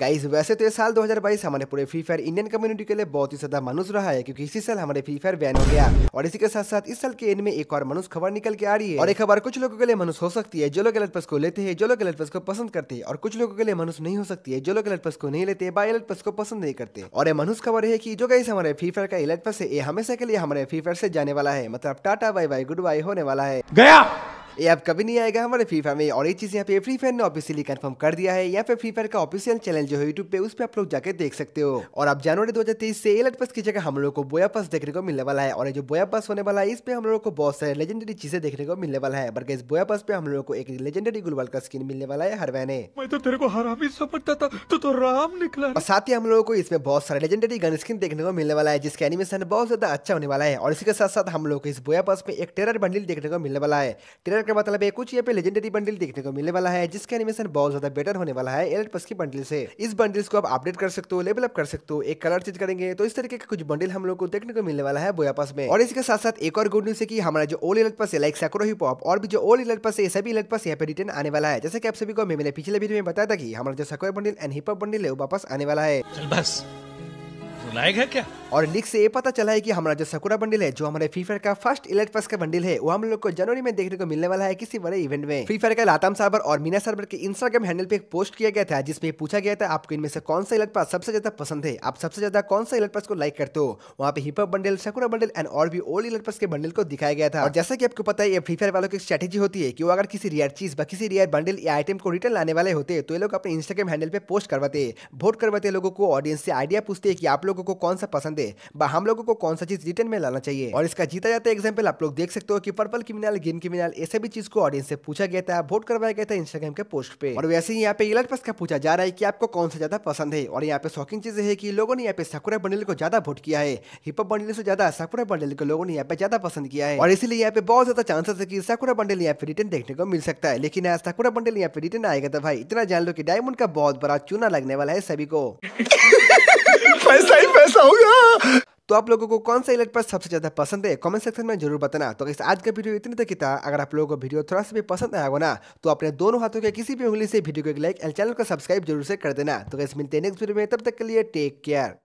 guys वैसे तो ये साल 2022 हमारे पूरे फ्री फायर इंडियन कम्युनिटी के लिए बहुत ही ज्यादा मनुष्य रहा है क्योंकि इसी साल हमारे फ्री फायर बैन हो गया और इसी के साथ साथ इस साल के एंड में एक और मनुष्य खबर निकल के आ रही है और एक खबर कुछ लोगों के लिए मनुष्य हो सकती है जो लोग पस को लेते हैं जो लोग पस को पसंद करते हैं और कुछ लोगों के लिए मनुष्य नहीं हो सकती है जो लोग पस को नहीं लेते बाई पस को पसंद नहीं करते और ये मनुष्य खबर है की जो गाइस हमारे फ्री फायर का पस है ये हमेशा के लिए हमारे फ्री फायर से जाने वाला है मतलब टाटा बाई बाई गुड बाई होने वाला है गया ये अब कभी नहीं आएगा हमारे फ्री फायर में और ये चीज़ यहाँ पे फ्री फायर ने ऑफिसियली कंफर्म कर दिया है यहाँ पे फ्री फायर का ऑफिसियल चैनल जो है यूट्यूब पे उस पर आप लोग जाके देख सकते हो और अब जनवरी दो से एलट पास की जगह हम लोग को बोया पास देखने को मिलने वाला है और जो बोया पास होने वाला है इस पे हम लोग को बहुत सारे लेजेंडरी चीजें देखने को मिलने वाला है बल्कि इस बोया पास पे हम लोग को एक लेजेंडरी गुलवाल का स्किन मिलने वाला है हरवैने मैं तो तेरे को हरा भी समझता था तो, तो राम निकला और साथ ही हम लोगों को इसमें बहुत सारे लेजेंडरी गन स्किन देखने को मिलने वाला है जिसके एनिमेशन बहुत ज्यादा अच्छा होने वाला है और इसी के साथ साथ हम लोग को इस बोया पास में एक टेरर बंडल देखने को मिलने वाला है टेरर के मतलब है कुछ यहाँ पे लेजेंडरी बंडल देखने को मिलने वाला है जिसके एनिमेशन बहुत ज्यादा बेटर होने वाला है एलेट पस की बंडल से इस बंडल को आप अपडेट कर सकते हो लेवल अप कर सकते हो एक कलर चेंज करेंगे तो इस तरीके का कुछ बंडल हम लोग को देखने को मिलने वाला है बोया पास में और इसके साथ साथ एक और गुड न्यूज है की हमारा जो ओल्ड एलेट पास है लाइक सैक्रो और भी जो ओल्ड एलेट पास है सभी एलेट पास यहाँ पे रिटर्न आने वाला है जैसे की आप सभी को मैंने पिछले वीडियो में बताया था कि हमारा जो Sakura bundle and hip bundle है वो वापस आने वाला है बस नायक है क्या और लीक से ये पता चला है कि हमारा जो सकुरा बंडल है जो हमारे फ्री फायर का फर्स्ट इलेट पास का बंडल है वो हम लोग को जनवरी में देखने को मिलने वाला है किसी बड़े इवेंट में फ्री फायर का लातम साबर और मीना साबर के इंस्टाग्राम हैंडल पे एक पोस्ट किया गया था जिसमें पूछा गया था आपको इनमें से कौन सा इलेट पास सबसे ज्यादा पसंद है आप सबसे ज्यादा कौन सा इलेट पास को लाइक करते हो वहाँ पे hip bundle Sakura bundle and और भी ओल्ड इलेट पास के बंडल को दिखाया गया था और जैसा की आपको पता है ये फ्री फायर वालों की स्ट्रेटेजी होती है की वो अगर किसी रियर चीज या किसी रियर बंडल या आइटम को रिटर्न लाने वाले होते तो ये लोग अपने इंस्टाग्राम हैंडल पे पोस्ट करवाते वोट करवाते लोगों को ऑडियंस से आइडिया पूछते कि आप लोगों को कौन सा पसंद है बा हम लोगों को कौन सा चीज रिटर्न में लाना चाहिए और इसका जीता जाता एग्जाम्पल आप लोग देख सकते हो कि पर्पल क्रिमिनल ग्रीन क्रिमिनल ऐसे भी चीज को ऑडियंस से पूछा गया था वोट करवाया गया था इंस्टाग्राम के पोस्ट पे और वैसे ही यहाँ पे इलाट पास का पूछा जा रहा है की आपको कौन सा ज्यादा पसंद है और यहाँ पे शौकिंग चीज है की लोगों ने यहाँ पे सकुरा बंडल को ज्यादा वोट किया है हिप हॉप बंडल से ज्यादा सकुरा बंडल को लोगों ने यहाँ पे ज्यादा पसंद किया है और इसलिए यहाँ पे बहुत ज्यादा चांसेस है की सकुरा बंडल यहाँ पे रिटर्न देखने को मिल सकता है लेकिन यहाँ सकुरा बंडल यहाँ पे रिटर्न आएगा तो भाई इतना जान लो की डायमंड का बहुत बड़ा चूना लगने वाला है सभी को पैसा ही पैसा होगा तो आप लोगों को कौन सा इलेक्ट पर सबसे ज़्यादा पसंद है कमेंट सेक्शन में जरूर बताना तो इस आज का वीडियो इतने तक था अगर आप लोगों को वीडियो थोड़ा सा भी पसंद आया हो ना तो अपने दोनों हाथों के किसी भी उंगली से वीडियो को एक लाइक एंड चैनल को सब्सक्राइब जरूर से कर देना तो इस मिलते हैं नेक्स्ट वीडियो में तब तक के लिए टेक केयर